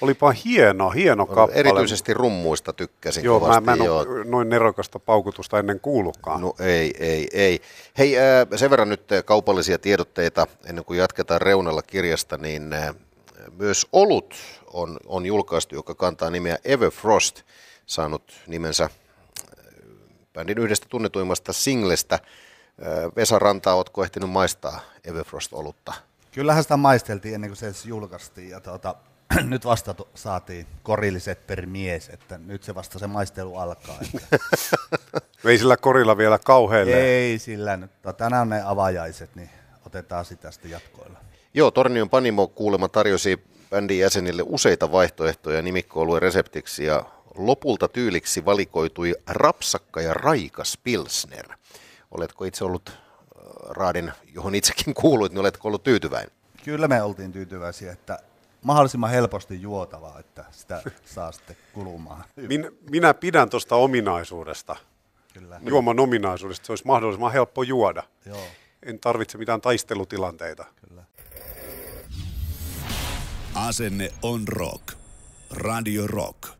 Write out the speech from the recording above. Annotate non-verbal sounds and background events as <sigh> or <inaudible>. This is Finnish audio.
Olipa hieno, hieno kappale. Erityisesti rummuista tykkäsin joo, kovasti. Mä, en joo. noin nerokasta paukutusta ennen kuulukaan. No ei, ei, ei. Hei, äh, sen verran nyt äh, kaupallisia tiedotteita, ennen kuin jatketaan reunalla kirjasta, niin äh, myös Olut on, on julkaistu, joka kantaa nimeä Everfrost, saanut nimensä äh, bändin yhdestä tunnetuimmasta singlestä. Äh, Vesa Rantaa, ootko ehtinyt maistaa Everfrost-olutta? Kyllähän sitä maisteltiin ennen kuin se julkaistiin. Ja tuota, <clears throat> nyt vasta to, saatiin korilliset per mies, että nyt se vasta se maistelu alkaa. <laughs> Ei sillä korilla vielä kauheelle. Ei sillä nyt. No, tänään ne avajaiset, niin otetaan sitä sitten jatkoilla. Joo, Tornion Panimo kuulema tarjosi bändin jäsenille useita vaihtoehtoja nimikkoolueen reseptiksi ja lopulta tyyliksi valikoitui rapsakka ja raikas pilsner. Oletko itse ollut äh, raadin, johon itsekin kuuluit, niin oletko ollut tyytyväinen? Kyllä me oltiin tyytyväisiä, että mahdollisimman helposti juotavaa, että sitä saa sitten kulumaan. Minä, minä pidän tuosta ominaisuudesta, Kyllä. juoman ominaisuudesta. Se olisi mahdollisimman helppo juoda. Joo. En tarvitse mitään taistelutilanteita. Kyllä. Asenne on rock. Radio Rock.